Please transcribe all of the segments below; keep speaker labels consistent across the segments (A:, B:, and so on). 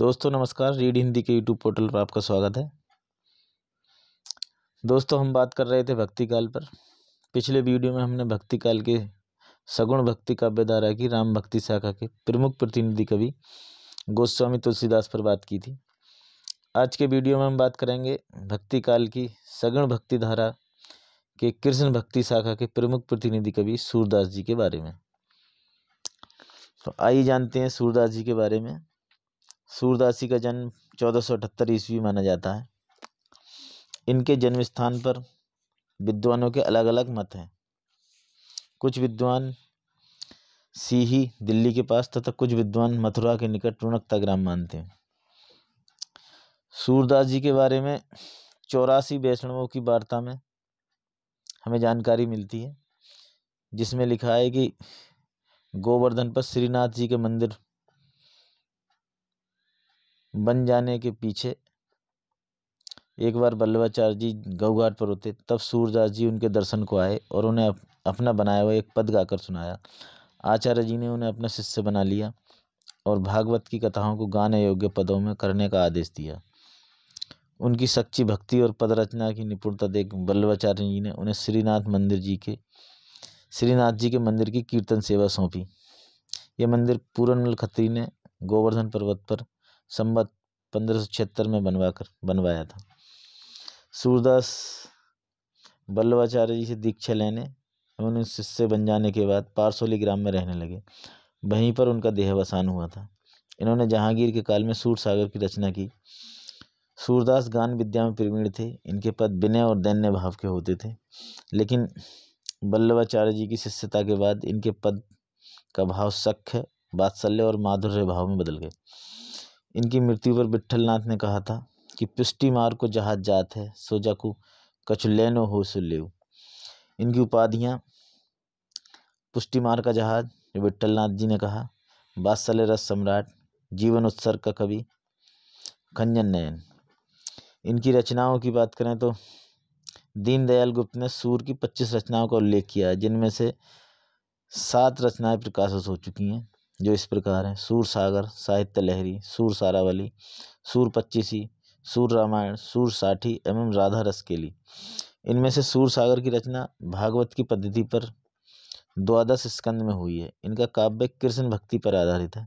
A: दोस्तों नमस्कार रीड हिंदी के यूट्यूब पोर्टल पर आपका स्वागत है दोस्तों हम बात कर रहे थे भक्ति काल पर पिछले वीडियो में हमने भक्ति काल के सगुण भक्ति काव्य धारा की राम भक्ति शाखा के प्रमुख प्रतिनिधि कवि गोस्वामी तुलसीदास पर बात की थी आज के वीडियो में हम बात करेंगे भक्ति काल की सगुण भक्ति धारा के कृष्ण भक्ति शाखा के प्रमुख प्रतिनिधि कवि सूरदास जी के बारे में तो आइए जानते हैं सूरदास जी के बारे में सूरदास जी का जन्म चौदह सौ अठहत्तर ईस्वी माना जाता है इनके जन्म स्थान पर विद्वानों के अलग अलग मत हैं कुछ विद्वान सीही दिल्ली के पास तथा कुछ विद्वान मथुरा के निकट टुणकता ग्राम मानते हैं सूरदास जी के बारे में चौरासी वैष्णवों की वार्ता में हमें जानकारी मिलती है जिसमें लिखा है कि गोवर्धन पर श्रीनाथ जी के मंदिर बन जाने के पीछे एक बार बल्लवाचार्य जी गौ घाट पर होते तब सूरदास जी उनके दर्शन को आए और उन्हें अपना बनाया हुआ एक पद गाकर सुनाया आचार्य जी ने उन्हें अपना शिष्य बना लिया और भागवत की कथाओं को गाने योग्य पदों में करने का आदेश दिया उनकी सच्ची भक्ति और पद रचना की निपुणता देख बल्लभाचार्य जी ने उन्हें श्रीनाथ मंदिर जी के श्रीनाथ जी के मंदिर की कीर्तन सेवा सौंपी ये मंदिर पूरनमल खत्री ने गोवर्धन पर्वत पर संबत पंद्रह सौ छिहत्तर में बनवा कर बनवाया था सूरदास बल्लभाचार्य जी से दीक्षा लेने उन्हें शिष्य बन जाने के बाद पारसोली ग्राम में रहने लगे वहीं पर उनका देहावसान हुआ था इन्होंने जहांगीर के काल में सूर सागर की रचना की सूरदास गान विद्या में प्रवीण थे इनके पद विनय और दैन्य भाव के होते थे लेकिन बल्लभाचार्य जी की शिष्यता के बाद इनके पद का भाव सख्य बात्सल्य और माधुर्य भाव में बदल गए इनकी मृत्यु पर नाथ ने कहा था कि पुष्टिमार को जहाज जात है सोजाकू को कछु लेनो हो सो इनकी उपाधियाँ पुष्टिमार का जहाज जो नाथ जी ने कहा बादशाह रस सम्राट जीवन उत्सर्ग का कवि खंजन नयन इनकी रचनाओं की बात करें तो दीनदयाल गुप्त ने सूर की पच्चीस रचनाओं का उल्लेख किया है जिनमें से सात रचनाएं प्रकाशित हो चुकी हैं जो इस प्रकार है सूर सागर साहित्य लहरी सूर सारावली सूर पच्चीसी सूर रामायण सूर साठी एवं राधा रस लिए इनमें से सूर सागर की रचना भागवत की पद्धति पर द्वादश स्कंद में हुई है इनका काव्य कृष्ण भक्ति पर आधारित है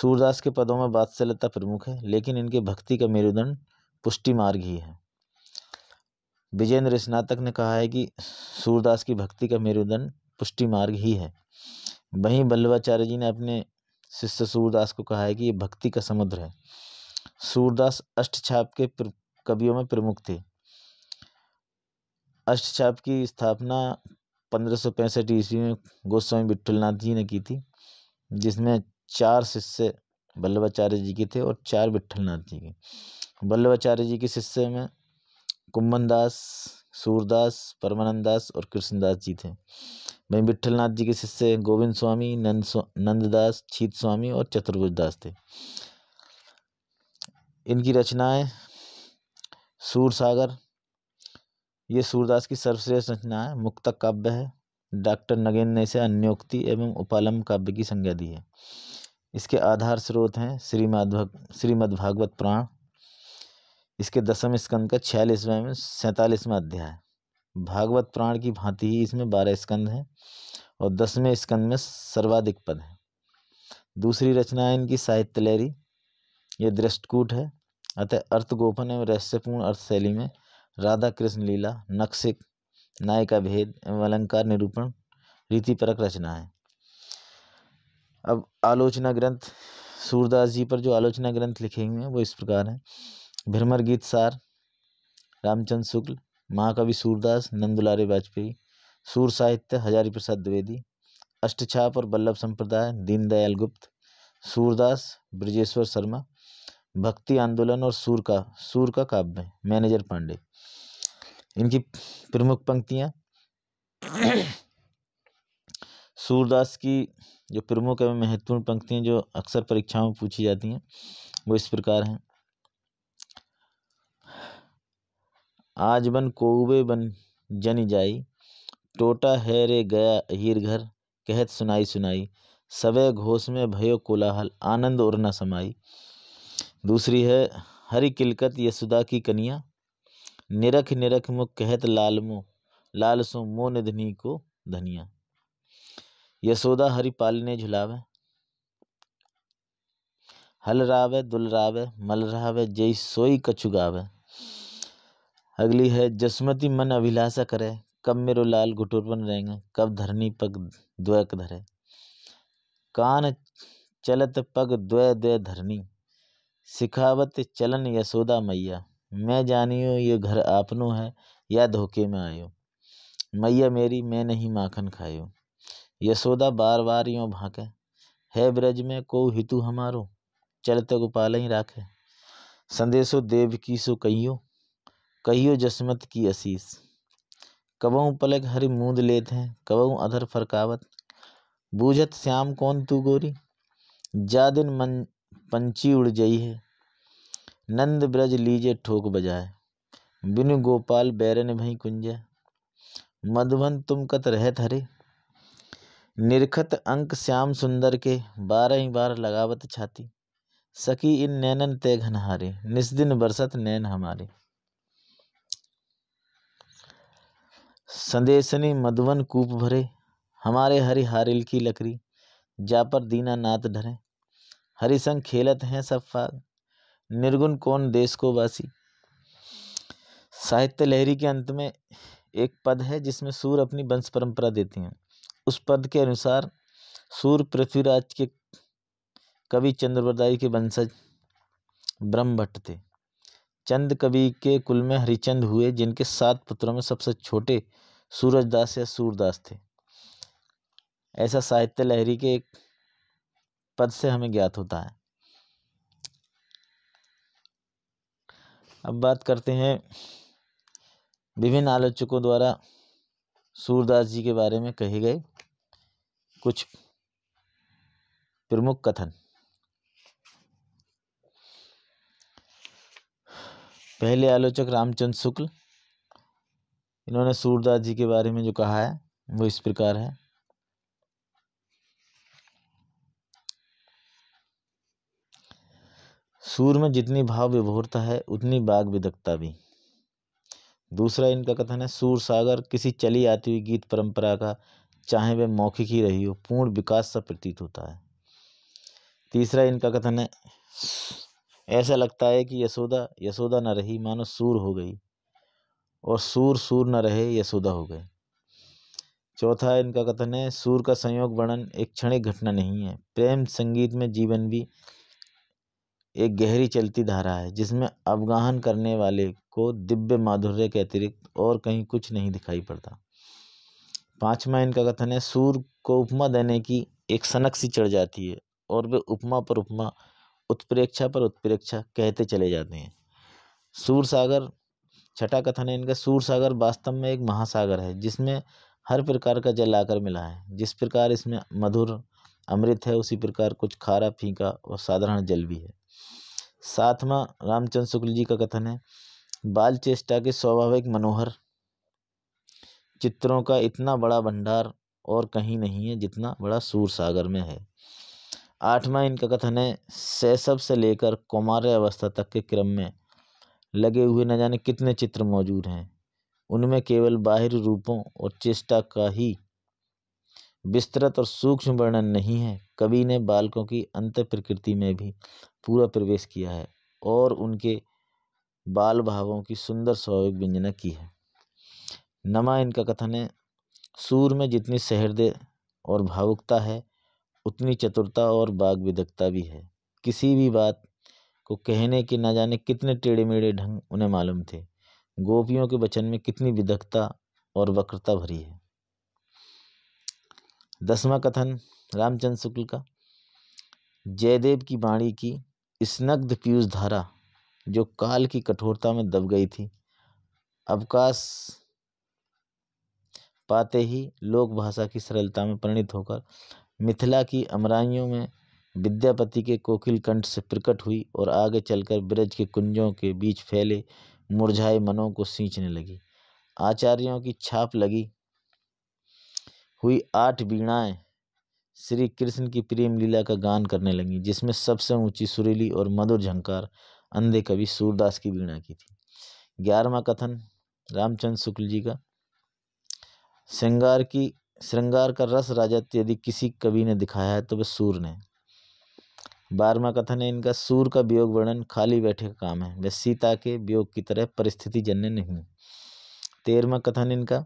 A: सूरदास के पदों में वात्सल्यता प्रमुख है लेकिन इनके भक्ति का मेरुदंड पुष्टि मार्ग ही है विजेंद्र स्नातक ने कहा है कि सूरदास की भक्ति का मेरुदंड पुष्टि मार्ग ही है वहीं बल्लभाचार्य जी ने अपने शिष्य सूरदास को कहा है कि ये भक्ति का समुद्र है सूरदास अष्टछाप के कवियों में प्रमुख थे अष्टछाप की स्थापना पंद्रह सौ पैंसठ ईस्वी में गोस्वामी विट्ठलनाथ जी ने की थी जिसमें चार शिष्य बल्लभाचार्य जी के थे और चार विट्ठलनाथ जी के बल्लभाचार्य जी के शिष्य में कुम्भन दास सूरदास परमानंद और कृष्णदास जी थे वहीं विट्ठलनाथ जी के शिष्य गोविंद स्वामी नंद नंददास छीत स्वामी और चतुर्भुज दास थे इनकी रचनाएं सूर सागर ये सूरदास की सर्वश्रेष्ठ रचना है मुक्तक काव्य है डॉक्टर नगेंद्र ने इसे अन्योक्ति एवं उपालम काव्य की संज्ञा दी है इसके आधार स्रोत हैं श्रीमद श्रीमद्भागवत पुराण इसके दसम स्कंद का छियालीसवें में सैंतालीसवां अध्याय भागवत प्राण की भांति ही इसमें बारह स्कंद हैं और दसवें स्कंद में सर्वाधिक पद हैं दूसरी रचना है इनकी साहित्य लहरी ये दृष्टकूट है अतः अर्थगोपन एवं रहस्यपूर्ण अर्थशैली में राधा कृष्ण लीला नक्शिक नायिका भेद एवं अलंकार निरूपण रीतिपरक रचना है अब आलोचना ग्रंथ सूरदास जी पर जो आलोचना ग्रंथ लिखे हुए हैं वो इस प्रकार हैं भ्रमर गीत सार रामचंद्र शुक्ल महाकवि सूरदास नंदुलारी वाजपेयी सूर साहित्य हजारी प्रसाद द्विवेदी अष्टछाप और बल्लभ संप्रदाय दीनदयाल गुप्त सूरदास ब्रजेश्वर शर्मा भक्ति आंदोलन और सूर का सूर का काव्य मैनेजर पांडे इनकी प्रमुख पंक्तियाँ सूरदास की जो प्रमुख एवं महत्वपूर्ण पंक्तियाँ जो अक्सर परीक्षाओं में पूछी जाती हैं वो इस प्रकार हैं आज बन कोबे बन जाई टोटा है रे गया घर कहत सुनाई सुनाई सवे घोष में भयो कोलाहल आनंद और न समाई दूसरी है हरि किलकत यशुदा की कनिया निरख निरख मुख कहत लाल मो लाल सो मो निधनी को धनिया यशोदा हरि पालने झुलावे हल रावे दुल रावे मल रावे जय सोई कछुगावे अगली है जसमती मन अभिलाषा करे कब मेरो लाल घुटुर बन रहेंगे कब धरनी पग द्वैक धरे कान चलत पग द्वै द्वै धरनी सिखावत चलन यशोदा मैया मैं जानियो ये घर आपनो है या धोखे में आयो मैया मेरी मैं नहीं माखन खायो यशोदा बार बार यो भाके है ब्रज में को हितु हमारो चलते गोपाल ही राखे संदेशो देव की सो कहियो कहियो जसमत की असीस कबहूँ पलक हरि मूंद लेत हैं कबहूँ अधर फरकावत बूझत श्याम कौन तू गोरी जा दिन मन पंछी उड़ जई है नंद ब्रज लीजे ठोक बजाए बिनु गोपाल बैरन भई कुंज मधुबन तुम कत रहत हरे निरखत अंक श्याम सुंदर के बारह ही बार लगावत छाती सकी इन नैनन ते घनहारे निस्दिन बरसत नैन हमारे संदेशनी मधुवन कूप भरे हमारे हरि हारिल की लकड़ी जा पर दीना नाथ धरे हरि संग खेलत हैं सब फाग निर्गुण कौन देश को वासी साहित्य लहरी के अंत में एक पद है जिसमें सूर अपनी वंश परंपरा देती हैं उस पद के अनुसार सूर पृथ्वीराज के कवि चंद्रवरदाई के वंशज ब्रह्मभट्ट थे चंद कवि के कुल में हरिचंद हुए जिनके सात पुत्रों में सबसे छोटे सूरजदास या सूरदास थे ऐसा साहित्य लहरी के एक पद से हमें ज्ञात होता है अब बात करते हैं विभिन्न आलोचकों द्वारा सूरदास जी के बारे में कहे गए कुछ प्रमुख कथन पहले आलोचक रामचंद्र शुक्ल इन्होंने सूरदास जी के बारे में जो कहा है वो इस प्रकार है सूर में जितनी भाव विभोरता है उतनी बाघ विदकता भी दूसरा इनका कथन है सूर सागर किसी चली आती हुई गीत परंपरा का चाहे वे मौखिक ही रही हो पूर्ण विकास सा प्रतीत होता है तीसरा इनका कथन है ऐसा लगता है कि यशोदा यशोदा न रही मानो सूर हो गई और सूर सूर न रहे यशोदा हो गए चौथा इनका कथन है सूर का संयोग वर्णन एक क्षणिक घटना नहीं है प्रेम संगीत में जीवन भी एक गहरी चलती धारा है जिसमें अवगाहन करने वाले को दिव्य माधुर्य के अतिरिक्त और कहीं कुछ नहीं दिखाई पड़ता पांचवा इनका कथन है सूर को उपमा देने की एक सनक सी चढ़ जाती है और वे उपमा पर उपमा उत्प्रेक्षा पर उत्प्रेक्षा कहते चले जाते हैं सूर सागर छठा कथन है इनका सूर सागर वास्तव में एक महासागर है जिसमें हर प्रकार का जल आकर मिला है जिस प्रकार इसमें मधुर अमृत है उसी प्रकार कुछ खारा फीका और साधारण जल भी है सातवां रामचंद्र शुक्ल जी का कथन है बाल चेष्टा के स्वाभाविक मनोहर चित्रों का इतना बड़ा भंडार और कहीं नहीं है जितना बड़ा सूर सागर में है आठवां इनका कथन है शैशव से लेकर अवस्था तक के क्रम में लगे हुए न जाने कितने चित्र मौजूद हैं उनमें केवल बाहरी रूपों और चेष्टा का ही विस्तृत और सूक्ष्म वर्णन नहीं है कवि ने बालकों की अंत प्रकृति में भी पूरा प्रवेश किया है और उनके बाल भावों की सुंदर स्वाभाविक व्यंजना की है नमा इनका कथन है सूर में जितनी सहृदय और भावुकता है उतनी चतुरता और बाग विदकता भी है किसी भी बात को कहने के ना जाने कितने टेढ़े मेढ़े ढंग उन्हें मालूम थे गोपियों के वचन में कितनी विदकता और वक्रता भरी है दसवा कथन रामचंद्र शुक्ल का जयदेव की बाणी की स्नग्ध पीयूष धारा जो काल की कठोरता में दब गई थी अवकाश पाते ही लोक भाषा की सरलता में परिणित होकर मिथिला की अमराइयों में विद्यापति के कोकिल कंठ से प्रकट हुई और आगे चलकर ब्रज के कुंजों के बीच फैले मुरझाए मनों को सींचने लगी आचार्यों की छाप लगी हुई आठ वीणाएँ श्री कृष्ण की प्रेम लीला का गान करने लगी जिसमें सबसे ऊंची सुरीली और मधुर झंकार अंधे कवि सूरदास की वीणा की थी ग्यारहवा कथन रामचंद्र शुक्ल जी का श्रृंगार की श्रृंगार का रस राजा यदि किसी कवि ने दिखाया है तो वह सूर ने बारहवा कथन है इनका सूर का वियोग वर्णन खाली बैठे का काम है वह सीता के वियोग की तरह परिस्थिति जन्य नहीं तेरहवा कथन इनका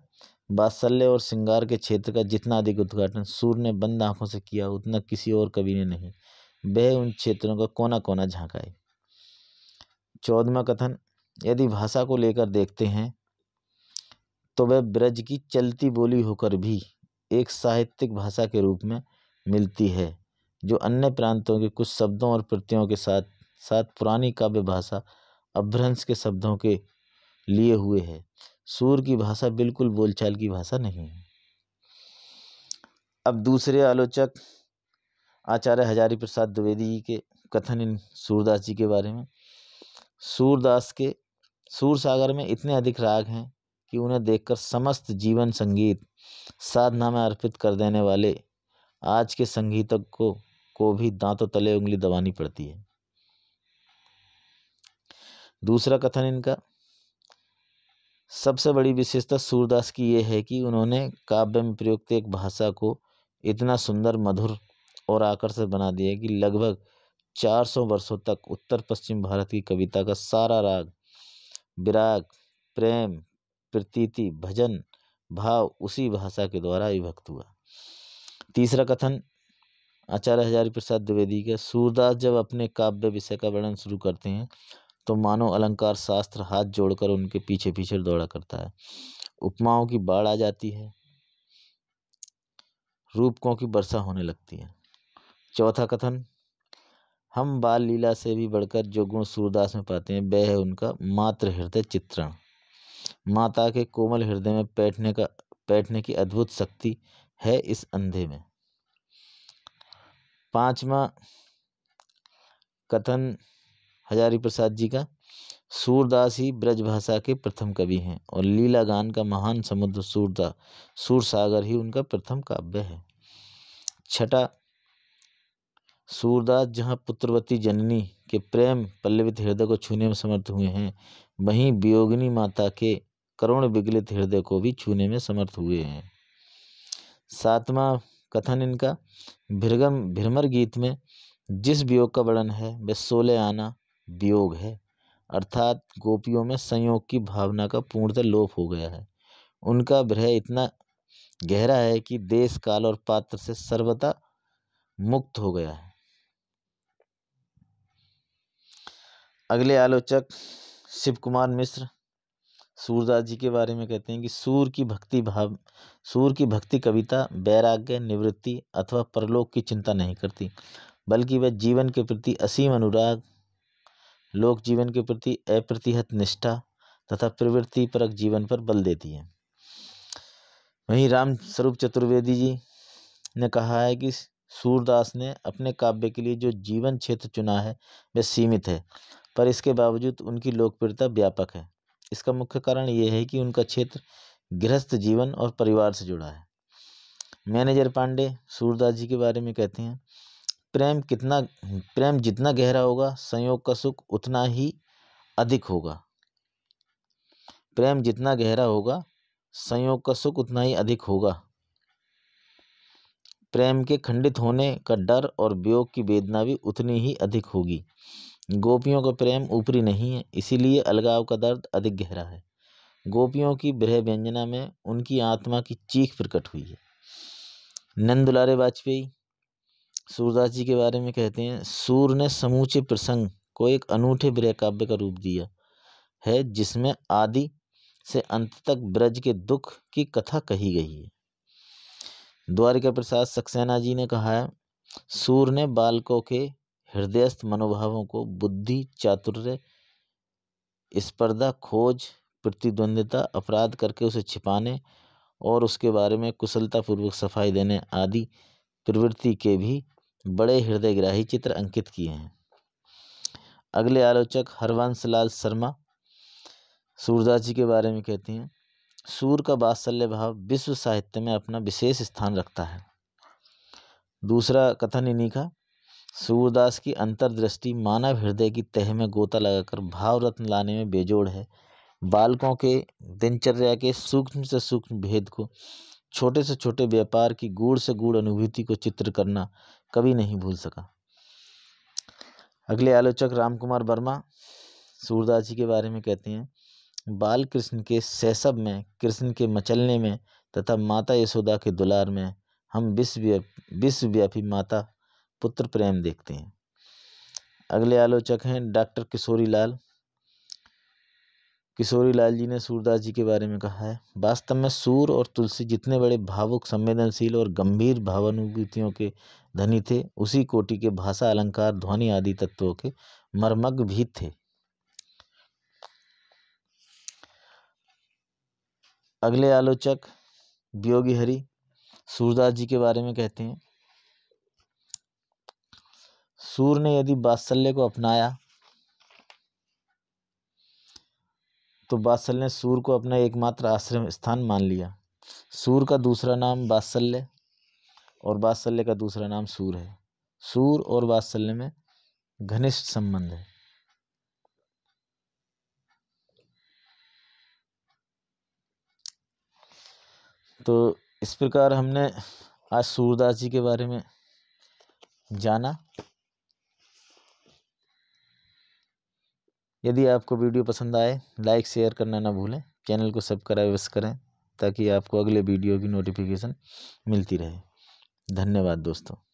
A: बात्सल्य और श्रृंगार के क्षेत्र का जितना अधिक उद्घाटन सूर ने बंद आंखों से किया उतना किसी और कवि ने नहीं वह उन क्षेत्रों का कोना कोना झांका है चौदवा कथन यदि भाषा को लेकर देखते हैं तो वह ब्रज की चलती बोली होकर भी एक साहित्यिक भाषा के रूप में मिलती है जो अन्य प्रांतों के कुछ शब्दों और प्रत्ययों के साथ साथ पुरानी काव्य भाषा अभ्रंश के शब्दों के लिए हुए है सूर की भाषा बिल्कुल बोलचाल की भाषा नहीं है अब दूसरे आलोचक आचार्य हजारी प्रसाद द्विवेदी जी के कथन इन सूरदास जी के बारे में सूरदास के सूर सागर में इतने अधिक राग हैं कि उन्हें देखकर समस्त जीवन संगीत साधना में अर्पित कर देने वाले आज के संगीतक को भी दांतों तले उंगली दबानी पड़ती है दूसरा कथन इनका सबसे बड़ी विशेषता सूरदास की यह है कि उन्होंने काव्य में प्रयुक्त एक भाषा को इतना सुंदर मधुर और आकर्षक बना दिया कि लगभग 400 वर्षों तक उत्तर पश्चिम भारत की कविता का सारा राग विराग प्रेम प्रतीति भजन भाव उसी भाषा के द्वारा विभक्त हुआ तीसरा कथन आचार्य हजारी प्रसाद द्विवेदी का सूरदास जब अपने काव्य विषय का वर्णन शुरू करते हैं तो मानो अलंकार शास्त्र हाथ जोड़कर उनके पीछे पीछे दौड़ा करता है उपमाओं की बाढ़ आ जाती है रूपकों की वर्षा होने लगती है चौथा कथन हम बाल लीला से भी बढ़कर जो गुण सूरदास में पाते हैं वह है उनका मात्र हृदय चित्रण माता के कोमल हृदय में बैठने का बैठने की अद्भुत शक्ति है इस अंधे में पांचवा कथन हजारी प्रसाद जी का सूरदास ही ब्रज भाषा के प्रथम कवि हैं और लीला गान का महान समुद्र सूरदास सूर सागर ही उनका प्रथम काव्य है छठा सूरदास जहाँ पुत्रवती जननी के प्रेम पल्लवित हृदय को छूने में समर्थ हुए हैं वहीं वियोगिनी माता के करुण विगलित हृदय को भी छूने में समर्थ हुए हैं सातवां कथन इनका भिरगम भ्रमर गीत में जिस वियोग का वर्णन है वह सोले आना वियोग है अर्थात गोपियों में संयोग की भावना का पूर्णतः लोप हो गया है उनका भ्रह इतना गहरा है कि देश काल और पात्र से सर्वथा मुक्त हो गया है अगले आलोचक शिव कुमार मिश्र सूरदास जी के बारे में कहते हैं कि सूर की भक्ति भाव सूर की भक्ति कविता वैराग्य निवृत्ति अथवा परलोक की चिंता नहीं करती बल्कि वह जीवन के प्रति असीम अनुराग लोक जीवन के प्रति अप्रतिहत निष्ठा तथा प्रवृत्ति परक जीवन पर बल देती है वहीं राम स्वरूप चतुर्वेदी जी ने कहा है कि सूरदास ने अपने काव्य के लिए जो जीवन क्षेत्र चुना है वह सीमित है पर इसके बावजूद उनकी लोकप्रियता व्यापक है इसका मुख्य कारण यह है कि उनका क्षेत्र गृहस्थ जीवन और परिवार से जुड़ा है मैनेजर पांडे सूरदास जी के बारे में कहते हैं प्रेम कितना प्रेम जितना गहरा होगा संयोग का सुख उतना ही अधिक होगा प्रेम जितना गहरा होगा संयोग का सुख उतना ही अधिक होगा प्रेम के खंडित होने का डर और वियोग की वेदना भी उतनी ही अधिक होगी गोपियों का प्रेम ऊपरी नहीं है इसीलिए अलगाव का दर्द अधिक गहरा है गोपियों की बृह व्यंजना में उनकी आत्मा की चीख प्रकट हुई है नंदुलारे वाजपेयी सूरदास जी के बारे में कहते हैं सूर ने समूचे प्रसंग को एक अनूठे बृह काव्य का रूप दिया है जिसमें आदि से अंत तक ब्रज के दुख की कथा कही गई है द्वारिका प्रसाद सक्सेना जी ने कहा है सूर ने बालकों के हृदयस्थ मनोभावों को बुद्धि चातुर्य स्पर्धा खोज प्रतिद्वंद्विता अपराध करके उसे छिपाने और उसके बारे में कुशलतापूर्वक सफाई देने आदि प्रवृत्ति के भी बड़े हृदयग्राही चित्र अंकित किए हैं अगले आलोचक हरवंश लाल शर्मा सूरदास जी के बारे में कहते हैं सूर का बात्सल्य भाव विश्व साहित्य में अपना विशेष स्थान रखता है दूसरा कथन इन्हीं का सूरदास की अंतर्दृष्टि मानव हृदय की तह में गोता लगाकर भाव रत्न लाने में बेजोड़ है बालकों के दिनचर्या के सूक्ष्म से सूक्ष्म भेद को छोटे से छोटे व्यापार की गूढ़ से गूढ़ अनुभूति को चित्र करना कभी नहीं भूल सका अगले आलोचक रामकुमार वर्मा सूरदास जी के बारे में कहते हैं बाल कृष्ण के सहसब में कृष्ण के मचलने में तथा माता यशोदा के दुलार में हम विश्व विश्वव्यापी माता पुत्र प्रेम देखते हैं अगले आलोचक हैं डॉक्टर किशोरी लाल किशोरी लाल जी ने सूरदास जी के बारे में कहा है वास्तव में सूर और तुलसी जितने बड़े भावुक संवेदनशील और गंभीर भावानुभूतियों के धनी थे उसी कोटि के भाषा अलंकार ध्वनि आदि तत्वों के मर्मज्ञ भी थे अगले आलोचक वियोगी हरि सूरदास जी के बारे में कहते हैं सूर ने यदि बात्सल्य को अपनाया तो बात्सल्य ने सूर को अपना एकमात्र आश्रम स्थान मान लिया सूर का दूसरा नाम बात्सल्य और बात्सल्य का दूसरा नाम सूर है सूर और बात्सल्य में घनिष्ठ संबंध है तो इस प्रकार हमने आज सूरदास जी के बारे में जाना यदि आपको वीडियो पसंद आए लाइक शेयर करना ना भूलें चैनल को सब्सक्राइब अवश्य करें ताकि आपको अगले वीडियो की नोटिफिकेशन मिलती रहे धन्यवाद दोस्तों